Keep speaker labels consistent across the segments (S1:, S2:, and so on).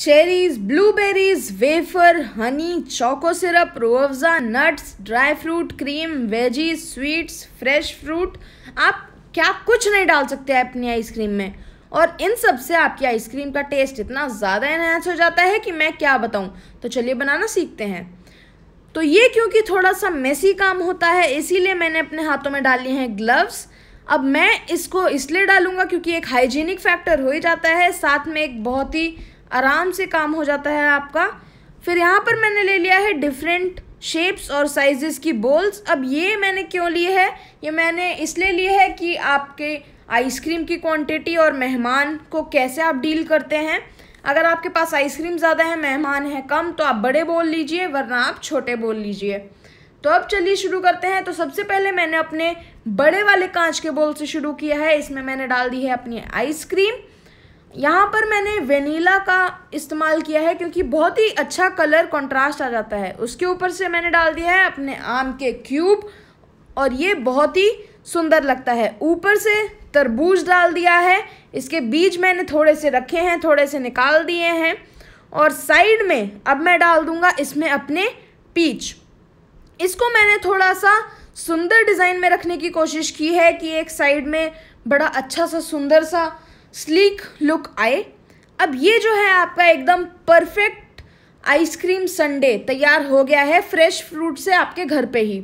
S1: cherries blueberries wafer honey choco syrup रोअज़ा nuts dry fruit cream veggies sweets fresh fruit आप क्या कुछ नहीं डाल सकते हैं अपनी आइसक्रीम में और इन सब से आपकी आइसक्रीम का टेस्ट इतना ज़्यादा इन्हेंस हो जाता है कि मैं क्या बताऊँ तो चलिए बनाना सीखते हैं तो ये क्योंकि थोड़ा सा मेसी काम होता है इसीलिए मैंने अपने हाथों में डाली हैं ग्लव्स अब मैं इसको इसलिए डालूंगा क्योंकि एक हाइजीनिक फैक्टर हो ही जाता है साथ में एक बहुत ही आराम से काम हो जाता है आपका फिर यहाँ पर मैंने ले लिया है डिफरेंट शेप्स और साइजेस की बोल्स अब ये मैंने क्यों लिए है ये मैंने इसलिए लिए है कि आपके आइसक्रीम की क्वांटिटी और मेहमान को कैसे आप डील करते हैं अगर आपके पास आइसक्रीम ज़्यादा है मेहमान है कम तो आप बड़े बोल लीजिए वरना आप छोटे बोल लीजिए तो अब चलिए शुरू करते हैं तो सबसे पहले मैंने अपने बड़े वाले कांच के बोल से शुरू किया है इसमें मैंने डाल दी है अपनी आइसक्रीम यहाँ पर मैंने वेनीला का इस्तेमाल किया है क्योंकि बहुत ही अच्छा कलर कंट्रास्ट आ जाता है उसके ऊपर से मैंने डाल दिया है अपने आम के क्यूब और ये बहुत ही सुंदर लगता है ऊपर से तरबूज डाल दिया है इसके बीज मैंने थोड़े से रखे हैं थोड़े से निकाल दिए हैं और साइड में अब मैं डाल दूंगा इसमें अपने पीच इसको मैंने थोड़ा सा सुंदर डिज़ाइन में रखने की कोशिश की है कि एक साइड में बड़ा अच्छा सा सुंदर सा स्लीक लुक आए अब ये जो है आपका एकदम परफेक्ट आइसक्रीम संडे तैयार हो गया है फ्रेश फ्रूट से आपके घर पे ही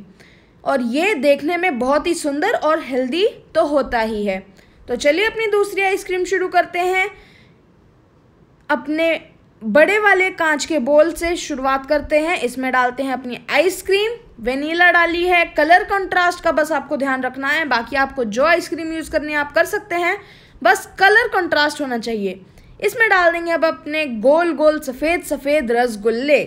S1: और ये देखने में बहुत ही सुंदर और हेल्दी तो होता ही है तो चलिए अपनी दूसरी आइसक्रीम शुरू करते हैं अपने बड़े वाले कांच के बोल से शुरुआत करते हैं इसमें डालते हैं अपनी आइसक्रीम वेनीला डाली है कलर कंट्रास्ट का बस आपको ध्यान रखना है बाकी आपको जो आइसक्रीम यूज़ करनी है आप कर सकते हैं बस कलर कंट्रास्ट होना चाहिए इसमें डाल देंगे अब अपने गोल गोल सफ़ेद सफ़ेद रसगुल्ले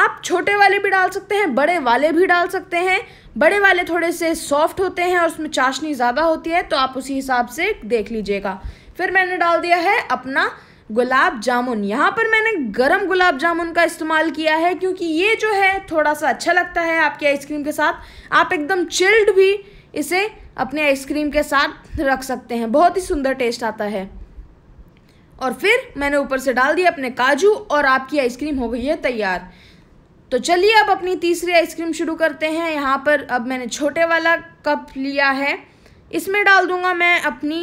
S1: आप छोटे वाले भी डाल सकते हैं बड़े वाले भी डाल सकते हैं बड़े वाले थोड़े से सॉफ्ट होते हैं और उसमें चाशनी ज़्यादा होती है तो आप उसी हिसाब से देख लीजिएगा फिर मैंने डाल दिया है अपना गुलाब जामुन यहाँ पर मैंने गरम गुलाब जामुन का इस्तेमाल किया है क्योंकि ये जो है थोड़ा सा अच्छा लगता है आपकी आइसक्रीम के साथ आप एकदम चिल्ड भी इसे अपने आइसक्रीम के साथ रख सकते हैं बहुत ही सुंदर टेस्ट आता है और फिर मैंने ऊपर से डाल दिया अपने काजू और आपकी आइसक्रीम हो गई है तैयार तो चलिए अब अपनी तीसरी आइसक्रीम शुरू करते हैं यहाँ पर अब मैंने छोटे वाला कप लिया है इसमें डाल दूंगा मैं अपनी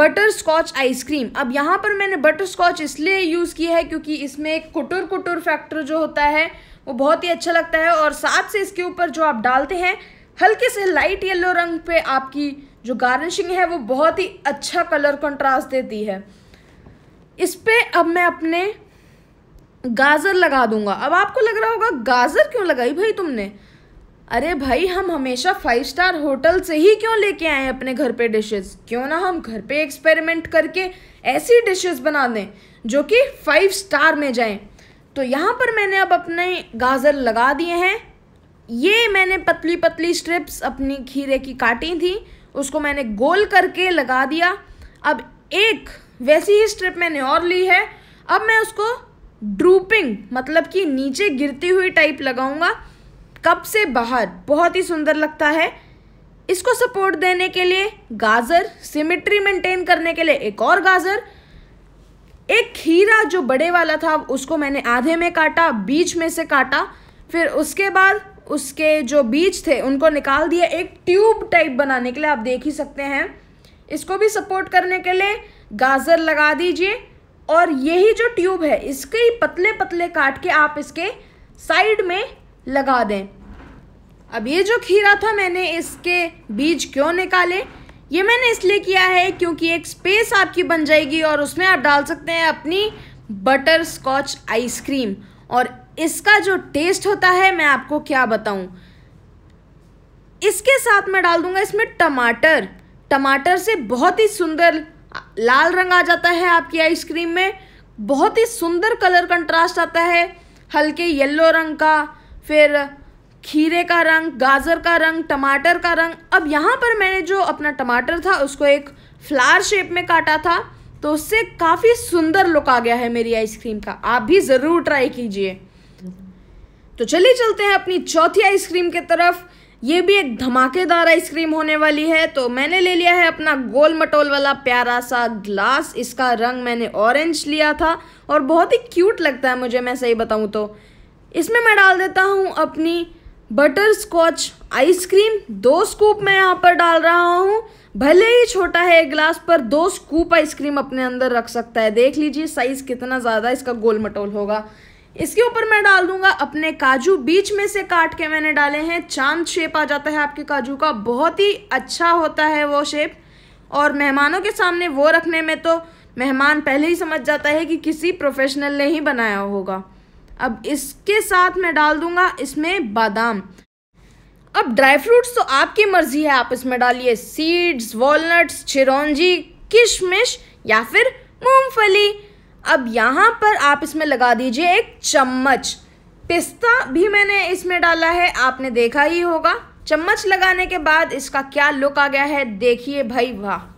S1: बटर स्कॉच आइसक्रीम अब यहाँ पर मैंने बटर स्कॉच इसलिए यूज़ की है क्योंकि इसमें एक कुटुर कुटुर फैक्टर जो होता है वो बहुत ही अच्छा लगता है और साथ से इसके ऊपर जो आप डालते हैं हल्के से लाइट येलो रंग पे आपकी जो गार्निशिंग है वो बहुत ही अच्छा कलर कंट्रास्ट देती है इस पर अब मैं अपने गाजर लगा दूंगा अब आपको लग रहा होगा गाजर क्यों लगाई भाई तुमने अरे भाई हम हमेशा फाइव स्टार होटल से ही क्यों लेके आए अपने घर पे डिशेस क्यों ना हम घर पे एक्सपेरिमेंट करके ऐसी डिशेस बना दें जो कि फाइव स्टार में जाएं तो यहाँ पर मैंने अब अपने गाजर लगा दिए हैं ये मैंने पतली पतली स्ट्रिप्स अपनी खीरे की काटी थी उसको मैंने गोल करके लगा दिया अब एक वैसी ही स्ट्रिप मैंने और ली है अब मैं उसको ड्रूपिंग मतलब कि नीचे गिरती हुई टाइप लगाऊंगा कप से बाहर बहुत ही सुंदर लगता है इसको सपोर्ट देने के लिए गाजर सिमिट्री मेंटेन करने के लिए एक और गाजर एक खीरा जो बड़े वाला था उसको मैंने आधे में काटा बीच में से काटा फिर उसके बाद उसके जो बीज थे उनको निकाल दिया एक ट्यूब टाइप बनाने के लिए आप देख ही सकते हैं इसको भी सपोर्ट करने के लिए गाजर लगा दीजिए और यही जो ट्यूब है इसके ही पतले पतले काट के आप इसके साइड में लगा दें अब ये जो खीरा था मैंने इसके बीज क्यों निकाले ये मैंने इसलिए किया है क्योंकि एक स्पेस आपकी बन जाएगी और उसमें आप डाल सकते हैं अपनी बटर स्कॉच आइसक्रीम और इसका जो टेस्ट होता है मैं आपको क्या बताऊं इसके साथ मैं डाल दूंगा इसमें टमाटर टमाटर से बहुत ही सुंदर लाल रंग आ जाता है आपकी आइसक्रीम में बहुत ही सुंदर कलर कंट्रास्ट आता है हल्के येलो रंग का फिर खीरे का रंग गाजर का रंग टमाटर का रंग अब यहाँ पर मैंने जो अपना टमाटर था उसको एक फ्लावर शेप में काटा था तो उससे काफ़ी सुंदर लुक आ गया है मेरी आइसक्रीम का आप भी ज़रूर ट्राई कीजिए तो चलिए चलते हैं अपनी चौथी आइसक्रीम के तरफ ये भी एक धमाकेदार आइसक्रीम होने वाली है तो मैंने ले लिया है अपना गोल मटोल वाला प्यारा सा ग्लास इसका रंग मैंने ऑरेंज लिया था और बहुत ही क्यूट लगता है मुझे मैं सही बताऊँ तो इसमें मैं डाल देता हूँ अपनी बटर स्कॉच आइसक्रीम दो स्कूप मैं यहाँ पर डाल रहा हूँ भले ही छोटा है एक ग्लास पर दो स्कूप आइसक्रीम अपने अंदर रख सकता है देख लीजिए साइज़ कितना ज़्यादा इसका गोल मटोल होगा इसके ऊपर मैं डाल दूंगा अपने काजू बीच में से काट के मैंने डाले हैं चांद शेप आ जाता है आपके काजू का बहुत ही अच्छा होता है वो शेप और मेहमानों के सामने वो रखने में तो मेहमान पहले ही समझ जाता है कि किसी प्रोफेशनल ने ही बनाया होगा अब इसके साथ मैं डाल दूंगा इसमें बादाम अब ड्राई फ्रूट्स तो आपकी मर्ज़ी है आप इसमें डालिए सीड्स वॉलनट्स चिरौंजी किशमिश या फिर मूंगफली अब यहाँ पर आप इसमें लगा दीजिए एक चम्मच पिस्ता भी मैंने इसमें डाला है आपने देखा ही होगा चम्मच लगाने के बाद इसका क्या लुक आ गया है देखिए भाई वाह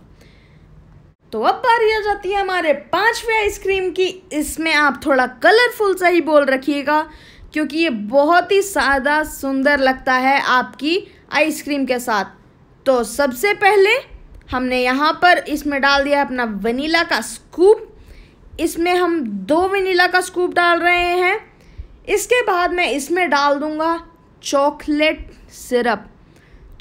S1: तो अब बारी आ जाती है हमारे पांचवे आइसक्रीम की इसमें आप थोड़ा कलरफुल सा ही बोल रखिएगा क्योंकि ये बहुत ही सादा सुंदर लगता है आपकी आइसक्रीम के साथ तो सबसे पहले हमने यहाँ पर इसमें डाल दिया अपना वनीला का स्कूप इसमें हम दो वनीला का स्कूप डाल रहे हैं इसके बाद मैं इसमें डाल दूँगा चॉकलेट सिरप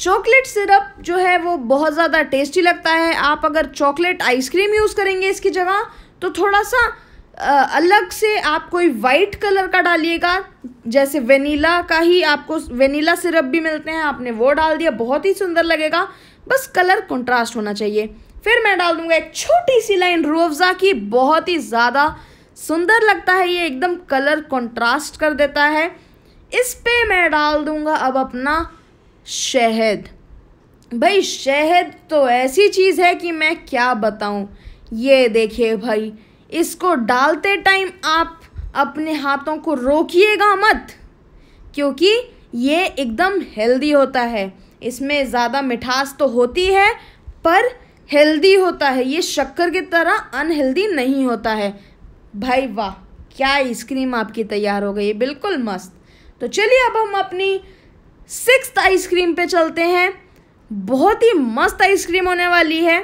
S1: चॉकलेट सिरप जो है वो बहुत ज़्यादा टेस्टी लगता है आप अगर चॉकलेट आइसक्रीम यूज़ करेंगे इसकी जगह तो थोड़ा सा अलग से आप कोई वाइट कलर का डालिएगा जैसे वनीला का ही आपको वनीला सिरप भी मिलते हैं आपने वो डाल दिया बहुत ही सुंदर लगेगा बस कलर कंट्रास्ट होना चाहिए फिर मैं डाल दूंगा एक छोटी सी लाइन रोवज़ा की बहुत ही ज़्यादा सुंदर लगता है ये एकदम कलर कंट्रास्ट कर देता है इस पे मैं डाल दूंगा अब अपना शहद भाई शहद तो ऐसी चीज़ है कि मैं क्या बताऊँ ये देखिए भाई इसको डालते टाइम आप अपने हाथों को रोकिएगा मत क्योंकि ये एकदम हेल्दी होता है इसमें ज़्यादा मिठास तो होती है पर हेल्दी होता है ये शक्कर की तरह अनहेल्दी नहीं होता है भाई वाह क्या आइसक्रीम आपकी तैयार हो गई है बिल्कुल मस्त तो चलिए अब हम अपनी सिक्स आइसक्रीम पे चलते हैं बहुत ही मस्त आइसक्रीम होने वाली है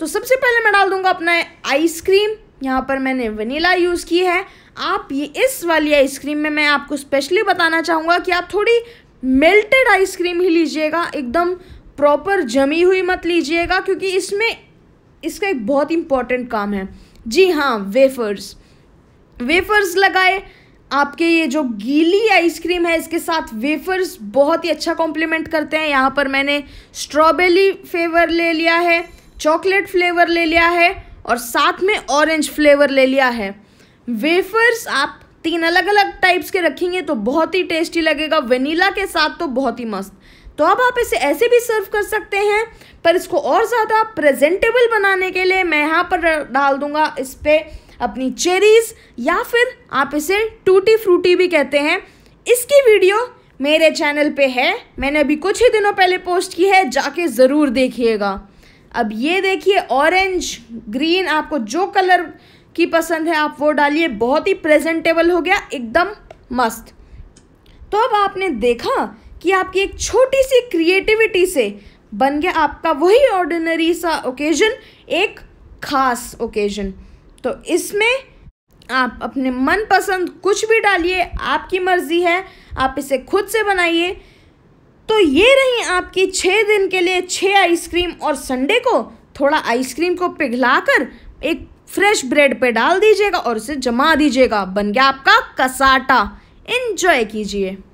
S1: तो सबसे पहले मैं डाल दूंगा अपना आइसक्रीम यहाँ पर मैंने वनीला यूज़ की है आप ये इस वाली आइसक्रीम में मैं आपको स्पेशली बताना चाहूँगा कि आप थोड़ी मेल्टेड आइसक्रीम ही लीजिएगा एकदम प्रॉपर जमी हुई मत लीजिएगा क्योंकि इसमें इसका एक बहुत इम्पॉर्टेंट काम है जी हाँ वेफर्स वेफर्स लगाए आपके ये जो गीली आइसक्रीम है इसके साथ वेफर्स बहुत ही अच्छा कॉम्प्लीमेंट करते हैं यहाँ पर मैंने स्ट्रॉबेरी फ्लेवर ले लिया है चॉकलेट फ्लेवर ले लिया है और साथ में ऑरेंज फ्लेवर ले लिया है वेफर्स आप तीन अलग अलग टाइप्स के रखेंगे तो बहुत ही टेस्टी लगेगा वनीला के साथ तो बहुत ही मस्त तो अब आप इसे ऐसे भी सर्व कर सकते हैं पर इसको और ज़्यादा प्रेजेंटेबल बनाने के लिए मैं यहाँ पर डाल दूँगा इस पर अपनी चेरीज़ या फिर आप इसे टूटी फ्रूटी भी कहते हैं इसकी वीडियो मेरे चैनल पे है मैंने अभी कुछ ही दिनों पहले पोस्ट की है जाके ज़रूर देखिएगा अब ये देखिए ऑरेंज ग्रीन आपको जो कलर की पसंद है आप वो डालिए बहुत ही प्रेजेंटेबल हो गया एकदम मस्त तो अब आपने देखा कि आपकी एक छोटी सी क्रिएटिविटी से बन गया आपका वही ऑर्डिनरी सा ओकेजन एक खास ओकेजन तो इसमें आप अपने मनपसंद कुछ भी डालिए आपकी मर्ज़ी है आप इसे खुद से बनाइए तो ये रही आपकी छः दिन के लिए छः आइसक्रीम और संडे को थोड़ा आइसक्रीम को पिघलाकर एक फ्रेश ब्रेड पे डाल दीजिएगा और उसे जमा दीजिएगा बन गया आपका कसाटा इन्जॉय कीजिए